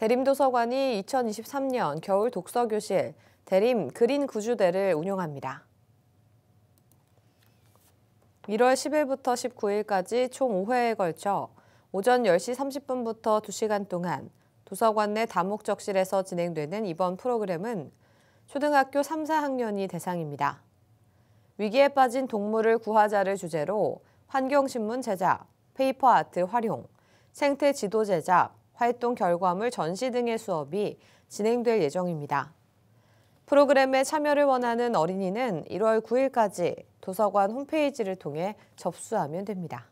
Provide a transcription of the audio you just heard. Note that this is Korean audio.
대림도서관이 2023년 겨울 독서교실 대림 그린 구주대를 운영합니다. 1월 10일부터 19일까지 총 5회에 걸쳐 오전 10시 30분부터 2시간 동안 도서관 내 다목적실에서 진행되는 이번 프로그램은 초등학교 3, 4학년이 대상입니다. 위기에 빠진 동물을 구하자를 주제로 환경신문 제작, 페이퍼 아트 활용, 생태 지도 제작, 활동 결과물 전시 등의 수업이 진행될 예정입니다. 프로그램에 참여를 원하는 어린이는 1월 9일까지 도서관 홈페이지를 통해 접수하면 됩니다.